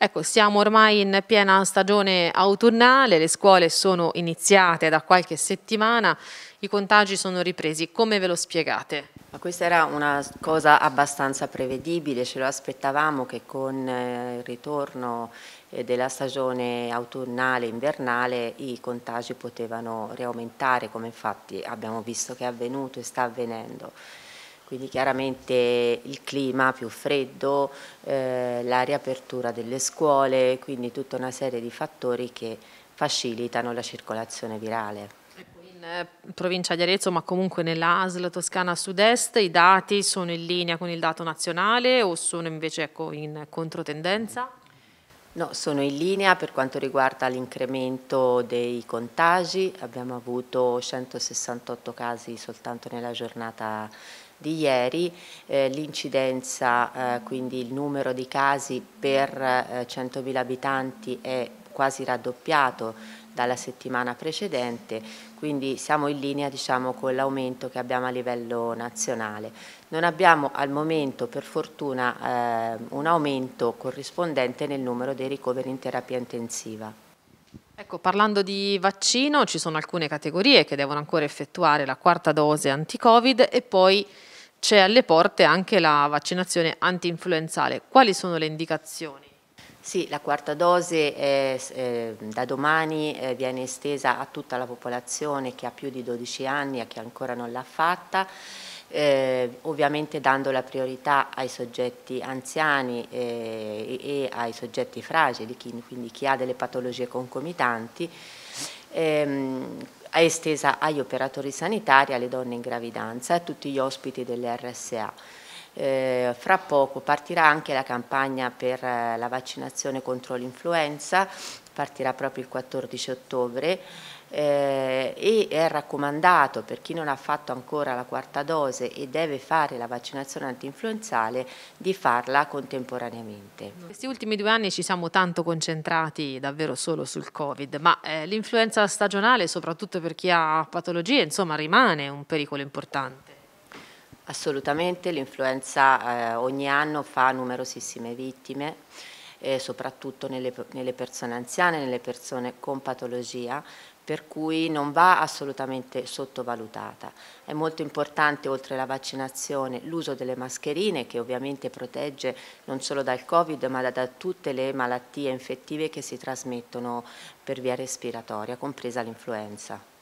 Ecco, siamo ormai in piena stagione autunnale, le scuole sono iniziate da qualche settimana, i contagi sono ripresi. Come ve lo spiegate? Ma questa era una cosa abbastanza prevedibile, ce lo aspettavamo che con eh, il ritorno eh, della stagione autunnale invernale i contagi potevano riaumentare, come infatti abbiamo visto che è avvenuto e sta avvenendo quindi chiaramente il clima più freddo, eh, la riapertura delle scuole, quindi tutta una serie di fattori che facilitano la circolazione virale. Ecco, in eh, provincia di Arezzo, ma comunque nell'ASL Toscana Sud-Est, i dati sono in linea con il dato nazionale o sono invece ecco, in controtendenza? No, sono in linea per quanto riguarda l'incremento dei contagi, abbiamo avuto 168 casi soltanto nella giornata di ieri, eh, l'incidenza, eh, quindi il numero di casi per eh, 100.000 abitanti è quasi raddoppiato dalla settimana precedente, quindi siamo in linea diciamo, con l'aumento che abbiamo a livello nazionale. Non abbiamo al momento per fortuna eh, un aumento corrispondente nel numero dei ricoveri in terapia intensiva. Ecco, parlando di vaccino, ci sono alcune categorie che devono ancora effettuare la quarta dose anti-Covid e poi c'è alle porte anche la vaccinazione anti-influenzale. Quali sono le indicazioni? Sì, la quarta dose è, eh, da domani eh, viene estesa a tutta la popolazione che ha più di 12 anni, a chi ancora non l'ha fatta. Eh, ovviamente dando la priorità ai soggetti anziani eh, e, ai soggetti fragili, quindi chi ha delle patologie concomitanti, ehm, è estesa agli operatori sanitari, alle donne in gravidanza e a tutti gli ospiti delle RSA. Eh, fra poco partirà anche la campagna per eh, la vaccinazione contro l'influenza, partirà proprio il 14 ottobre eh, e è raccomandato per chi non ha fatto ancora la quarta dose e deve fare la vaccinazione antinfluenzale di farla contemporaneamente. questi ultimi due anni ci siamo tanto concentrati davvero solo sul Covid, ma eh, l'influenza stagionale, soprattutto per chi ha patologie, insomma, rimane un pericolo importante. Assolutamente, l'influenza eh, ogni anno fa numerosissime vittime, eh, soprattutto nelle, nelle persone anziane, nelle persone con patologia, per cui non va assolutamente sottovalutata. È molto importante, oltre alla vaccinazione, l'uso delle mascherine che ovviamente protegge non solo dal Covid ma da, da, tutte le malattie infettive che si trasmettono per via respiratoria, compresa l'influenza.